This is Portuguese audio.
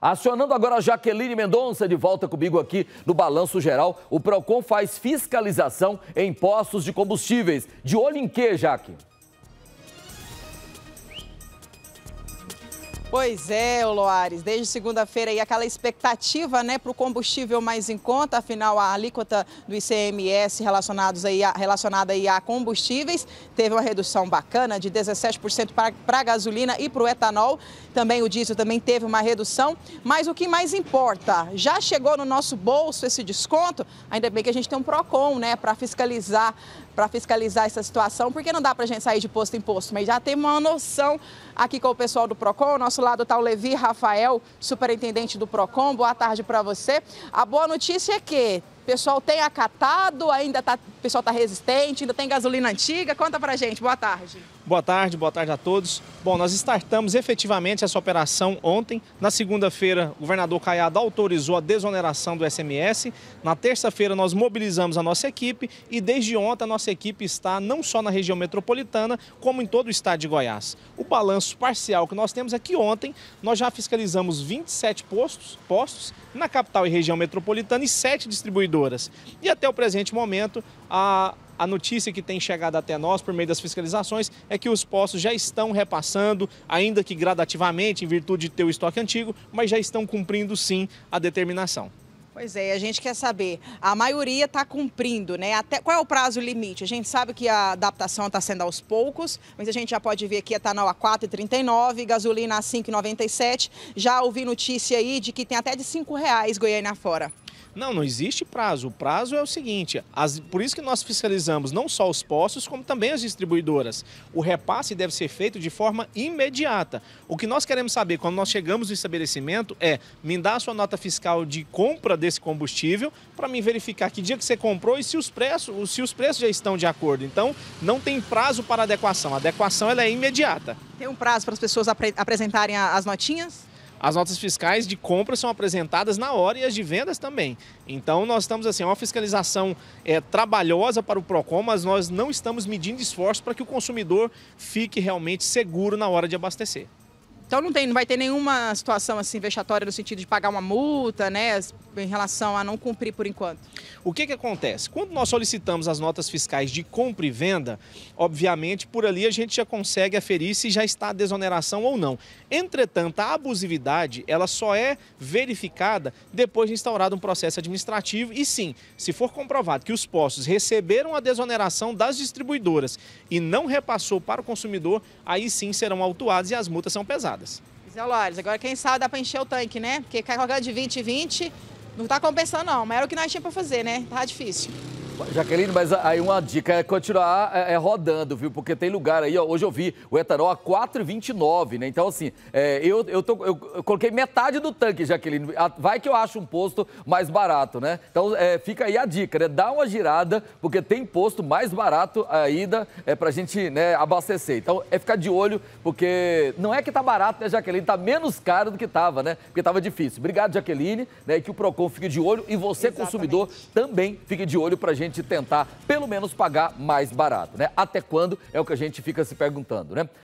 Acionando agora a Jaqueline Mendonça de volta comigo aqui no Balanço Geral, o PROCON faz fiscalização em postos de combustíveis. De olho em quê, Jaque? Pois é, Loares, desde segunda-feira aí aquela expectativa né, para o combustível mais em conta, afinal a alíquota do ICMS relacionados aí a, relacionada aí a combustíveis teve uma redução bacana de 17% para a gasolina e para o etanol, também o diesel também teve uma redução, mas o que mais importa, já chegou no nosso bolso esse desconto? Ainda bem que a gente tem um PROCON né, para fiscalizar para fiscalizar essa situação, porque não dá para a gente sair de posto em posto, mas já tem uma noção aqui com o pessoal do PROCON, nosso nosso lado está o Levi Rafael, superintendente do PROCON. Boa tarde para você. A boa notícia é que o pessoal tem acatado, ainda está o pessoal está resistente, ainda tem gasolina antiga. Conta para gente. Boa tarde. Boa tarde, boa tarde a todos. Bom, nós startamos efetivamente essa operação ontem. Na segunda-feira, o governador Caiado autorizou a desoneração do SMS. Na terça-feira, nós mobilizamos a nossa equipe e desde ontem a nossa equipe está não só na região metropolitana, como em todo o estado de Goiás. O balanço parcial que nós temos é que ontem nós já fiscalizamos 27 postos, postos na capital e região metropolitana e 7 distribuidoras. E até o presente momento, a, a notícia que tem chegado até nós por meio das fiscalizações é que os postos já estão repassando, ainda que gradativamente, em virtude de ter o estoque antigo, mas já estão cumprindo sim a determinação. Pois é, a gente quer saber. A maioria está cumprindo, né? Até qual é o prazo limite? A gente sabe que a adaptação está sendo aos poucos, mas a gente já pode ver aqui etanol a 4,39, gasolina a 5,97. Já ouvi notícia aí de que tem até de R$ reais Goiânia fora. Não, não existe prazo. O prazo é o seguinte: as, por isso que nós fiscalizamos não só os postos, como também as distribuidoras. O repasse deve ser feito de forma imediata. O que nós queremos saber quando nós chegamos no estabelecimento é me dá a sua nota fiscal de compra desse combustível para me verificar que dia que você comprou e se os preços, se os preços já estão de acordo. Então, não tem prazo para adequação. A adequação ela é imediata. Tem um prazo para as pessoas apresentarem as notinhas? As notas fiscais de compra são apresentadas na hora e as de vendas também. Então nós estamos assim, é uma fiscalização é, trabalhosa para o Procon, mas nós não estamos medindo esforço para que o consumidor fique realmente seguro na hora de abastecer. Então não, tem, não vai ter nenhuma situação assim vexatória no sentido de pagar uma multa, né, em relação a não cumprir por enquanto. O que, que acontece? Quando nós solicitamos as notas fiscais de compra e venda, obviamente por ali a gente já consegue aferir se já está a desoneração ou não. Entretanto, a abusividade ela só é verificada depois de instaurado um processo administrativo e sim, se for comprovado que os postos receberam a desoneração das distribuidoras e não repassou para o consumidor, aí sim serão autuados e as multas são pesadas fechadas. Zé Lores, agora quem sabe dá para encher o tanque, né? Porque carregando de 20 e 20 não está compensando não, mas era o que nós tínhamos para fazer, né? Tá difícil. Jaqueline, mas aí uma dica é continuar é, é, rodando, viu? Porque tem lugar aí, ó, hoje eu vi o etanol a 4,29, né? Então, assim, é, eu, eu, tô, eu, eu, coloquei metade do tanque, Jaqueline. Vai que eu acho um posto mais barato, né? Então, é, fica aí a dica, né? Dá uma girada, porque tem posto mais barato ainda é, pra gente né, abastecer. Então, é ficar de olho, porque não é que tá barato, né, Jaqueline? Tá menos caro do que tava, né? Porque tava difícil. Obrigado, Jaqueline, né? Que o PROCON fique de olho e você, Exatamente. consumidor, também fique de olho pra gente gente tentar, pelo menos, pagar mais barato, né? Até quando é o que a gente fica se perguntando, né?